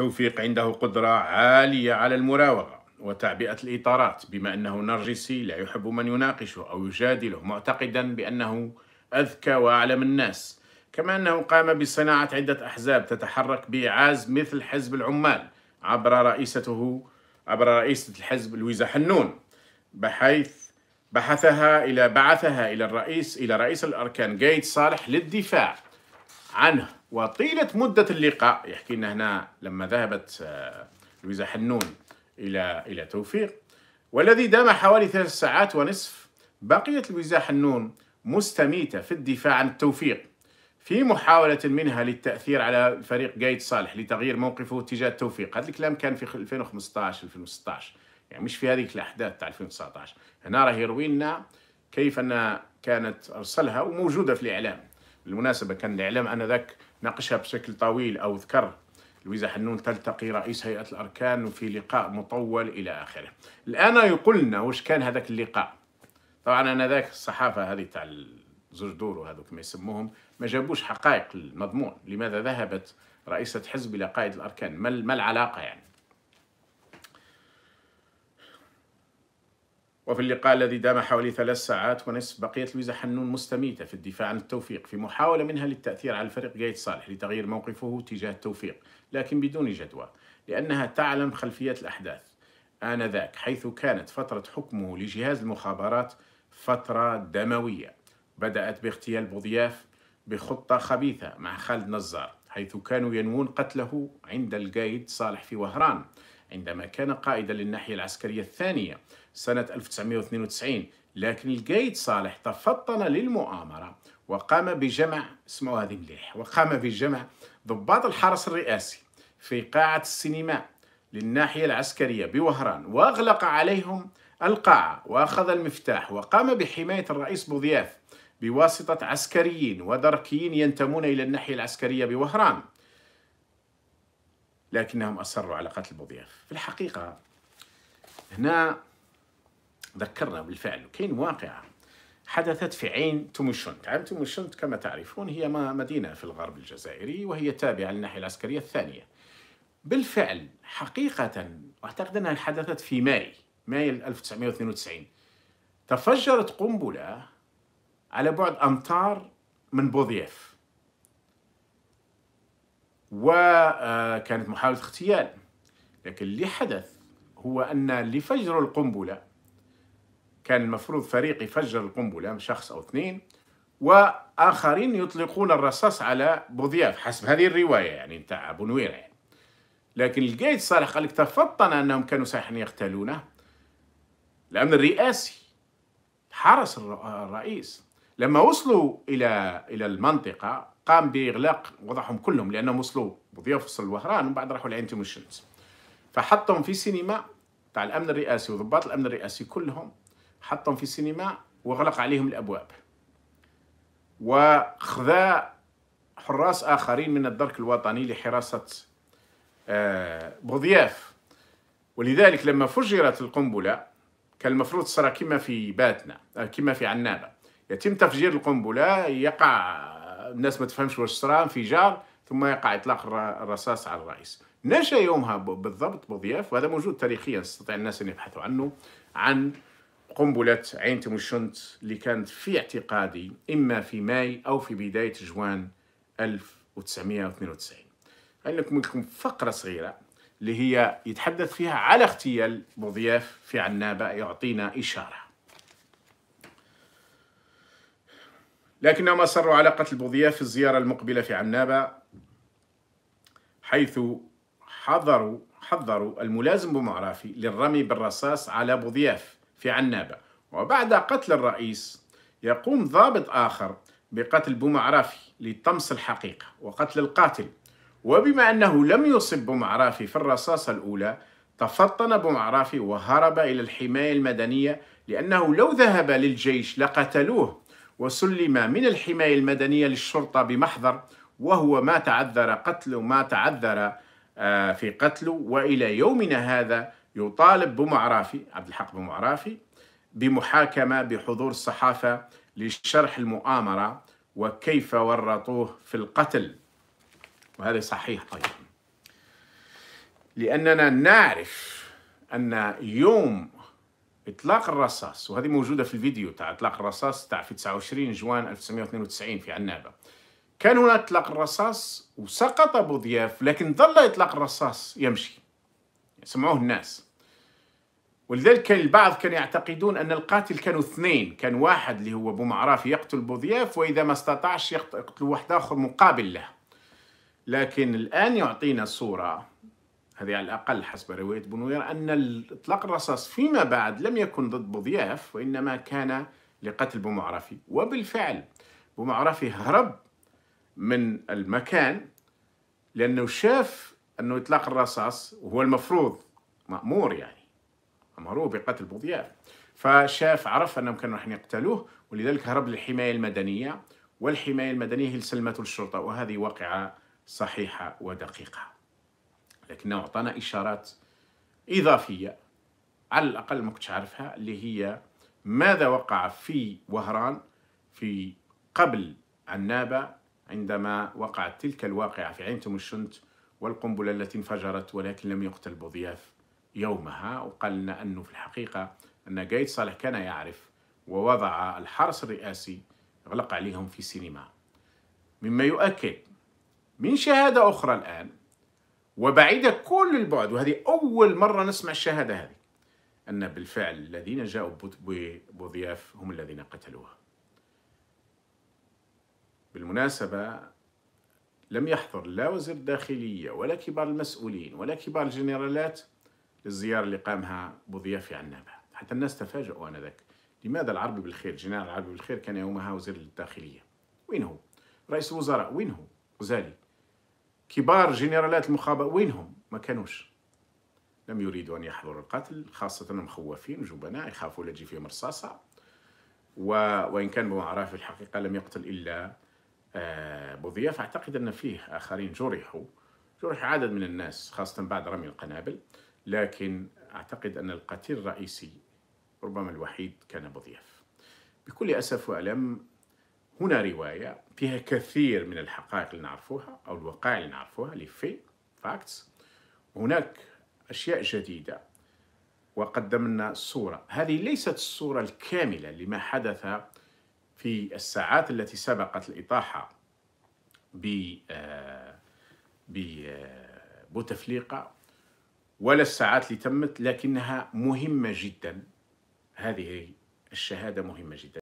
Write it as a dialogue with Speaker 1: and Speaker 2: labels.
Speaker 1: توفيق عنده قدرة عالية على المراوغة وتعبئة الإطارات بما أنه نرجسي لا يحب من يناقشه أو يجادله معتقدا بأنه أذكى وأعلم الناس كما أنه قام بصناعة عدة أحزاب تتحرك بإعاز مثل حزب العمال عبر رئيسته عبر رئيسة الحزب لويزا حنون بحيث بحثها إلى بعثها إلى الرئيس إلى رئيس الأركان جيت صالح للدفاع عنه وطيلة مدة اللقاء يحكي لنا هنا لما ذهبت آه، لويزا حنون إلى إلى توفيق والذي دام حوالي ثلاث ساعات ونصف بقيت لويزا حنون مستميتة في الدفاع عن التوفيق في محاولة منها للتأثير على فريق قايد صالح لتغيير موقفه تجاه التوفيق هذا الكلام كان في 2015 2016 يعني مش في هذيك الأحداث تاع 2019 هنا راه يروي لنا كيف أن كانت أرسلها وموجودة في الإعلام بالمناسبة كان الإعلام آنذاك ناقشها بشكل طويل أو ذكر لويزا حنون تلتقي رئيس هيئة الأركان وفي لقاء مطول إلى آخره الآن يقول لنا واش كان هذاك اللقاء طبعا آنذاك الصحافة هذه تاع زوج دور وهذوك ما يسموهم ما جابوش حقائق المضمون لماذا ذهبت رئيسة حزب إلى قائد الأركان ما العلاقة يعني وفي اللقاء الذي دام حوالي ثلاث ساعات ونصف بقيت لويزا حنون مستميتة في الدفاع عن التوفيق في محاولة منها للتأثير على الفريق جيد صالح لتغيير موقفه تجاه التوفيق لكن بدون جدوى لأنها تعلم خلفية الأحداث آنذاك حيث كانت فترة حكمه لجهاز المخابرات فترة دموية بدأت باغتيال بوضياف بخطة خبيثة مع خالد نزار حيث كانوا ينوون قتله عند القايد صالح في وهران عندما كان قائدا للناحية العسكرية الثانية سنة 1992 لكن القايد صالح تفطن للمؤامرة وقام بجمع اسمعوا هذه مليح وقام بجمع ضباط الحرس الرئاسي في قاعة السينما للناحية العسكرية بوهران وأغلق عليهم القاعة وأخذ المفتاح وقام بحماية الرئيس بوضياف بواسطة عسكريين ودركيين ينتمون إلى الناحية العسكرية بوهران لكنهم أصروا على قتل بوضياف في الحقيقة هنا ذكرنا بالفعل كاين واقعة حدثت في عين تموشنت عين تموشنت كما تعرفون هي مدينة في الغرب الجزائري وهي تابعة للناحية العسكرية الثانية بالفعل حقيقة أعتقد أنها حدثت في ماي ماي 1992 تفجرت قنبلة على بعد أمتار من بوضياف وكانت محاولة اغتيال لكن اللي حدث هو أن اللي فجروا القنبلة كان المفروض فريق يفجر القنبلة شخص أو اثنين وآخرين يطلقون الرصاص على بوضياف حسب هذه الرواية يعني نتاع أبو نويرة يعني. لكن القايد صالح قال لك تفطن أنهم كانوا ساحن يقتلونه الأمن الرئاسي حرس الرئيس لما وصلوا الى الى المنطقه قام باغلاق وضعهم كلهم لانهم وصلوا وضيعوا في الوهران ومن بعد راحوا لعين الشمس فحطهم في سينما تاع الامن الرئاسي وضباط الامن الرئاسي كلهم حطهم في سينما واغلق عليهم الابواب وخذا حراس اخرين من الدرك الوطني لحراسه آه، بوضياف ولذلك لما فجرت القنبله كان المفروض صرا كما في باتنا آه، كما في عنابه يتم تفجير القنبله يقع الناس ما تفهمش واش صرا انفجار ثم يقع اطلاق الرصاص على الرئيس نشا يومها بالضبط بوضياف وهذا موجود تاريخيا استطيع الناس ان يبحثوا عنه عن قنبله عين تمشنت اللي كانت في اعتقادي اما في ماي او في بدايه جوان 1992 نكمل لكم فقره صغيره اللي هي يتحدث فيها على اغتيال بوضياف في عنابه يعطينا اشاره لكنهم أصروا على قتل بوضياف في الزيارة المقبلة في عنابة حيث حضروا حضروا الملازم بمعرافي للرمي بالرصاص على بوضياف في عنابة وبعد قتل الرئيس يقوم ضابط آخر بقتل بومعرافي لطمس الحقيقة وقتل القاتل وبما أنه لم يصب بومعرافي في الرصاصة الأولى تفطن بومعرافي وهرب إلى الحماية المدنية لأنه لو ذهب للجيش لقتلوه وسلم من الحماية المدنية للشرطة بمحضر وهو ما تعذر قتله ما تعذر آه، في قتله وإلى يومنا هذا يطالب بمعرافي عبد الحق بمعرافي بمحاكمة بحضور الصحافة لشرح المؤامرة وكيف ورطوه في القتل وهذا صحيح أيضا لأننا نعرف أن يوم اطلاق الرصاص وهذه موجوده في الفيديو تاع اطلاق الرصاص تاع في 29 جوان 1992 في عنابه كان هناك اطلاق الرصاص وسقط ابو ضياف لكن ظل اطلاق الرصاص يمشي سمعوه الناس ولذلك كان البعض كان يعتقدون ان القاتل كانوا اثنين كان واحد اللي هو بو معراف يقتل ضياف واذا ما استطاعش يقتل واحد اخر مقابل له لكن الان يعطينا صوره هذه على الأقل حسب رواية بنوير أن إطلاق الرصاص فيما بعد لم يكن ضد بوضياف وإنما كان لقتل بومعرفي وبالفعل بومعرفي هرب من المكان لأنه شاف أنه إطلاق الرصاص وهو المفروض مأمور يعني أمروه بقتل بوضياف فشاف عرف أنهم كانوا راح يقتلوه ولذلك هرب للحماية المدنية والحماية المدنية هي سلمته الشرطة وهذه واقعة صحيحة ودقيقة لكنه أعطانا إشارات إضافية على الأقل ما كنتش عارفها اللي هي ماذا وقع في وهران في قبل عنابة عندما وقعت تلك الواقعة في عين تمشنت والقنبلة التي انفجرت ولكن لم يقتل بوضياف يومها وقال لنا أنه في الحقيقة أن قايد صالح كان يعرف ووضع الحرس الرئاسي اغلق عليهم في سينما مما يؤكد من شهادة أخرى الآن وبعيدة كل البعد وهذه أول مرة نسمع الشهادة هذه أن بالفعل الذين جاءوا بضياف هم الذين قتلوها بالمناسبة لم يحضر لا وزير الداخلية ولا كبار المسؤولين ولا كبار الجنرالات للزيارة اللي قامها بضياف عنابة حتى الناس تفاجؤوا آنذاك لماذا العربي بالخير جنرال العربي بالخير كان يومها وزير الداخلية وين هو رئيس الوزراء وين هو غزالي كبار جنرالات المخابرة وينهم ما كانوش لم يريدوا أن يحضروا القتل خاصة مخوفين جبناء يخافوا لا تجي فيهم رصاصة و... وإن كان بمعرفة في الحقيقة لم يقتل إلا آه، بوضياف اعتقد أن فيه آخرين جرحوا جرح عدد من الناس خاصة بعد رمي القنابل لكن أعتقد أن القتيل الرئيسي ربما الوحيد كان بوضياف بكل أسف وألم هنا رواية فيها كثير من الحقائق اللي نعرفوها أو الوقائع اللي نعرفوها اللي في فاكتس هناك أشياء جديدة وقدمنا صوره هذه ليست الصورة الكاملة لما حدث في الساعات التي سبقت الإطاحة ب آه، آه، بوتفليقة ولا الساعات اللي تمت لكنها مهمة جدا هذه الشهادة مهمة جدا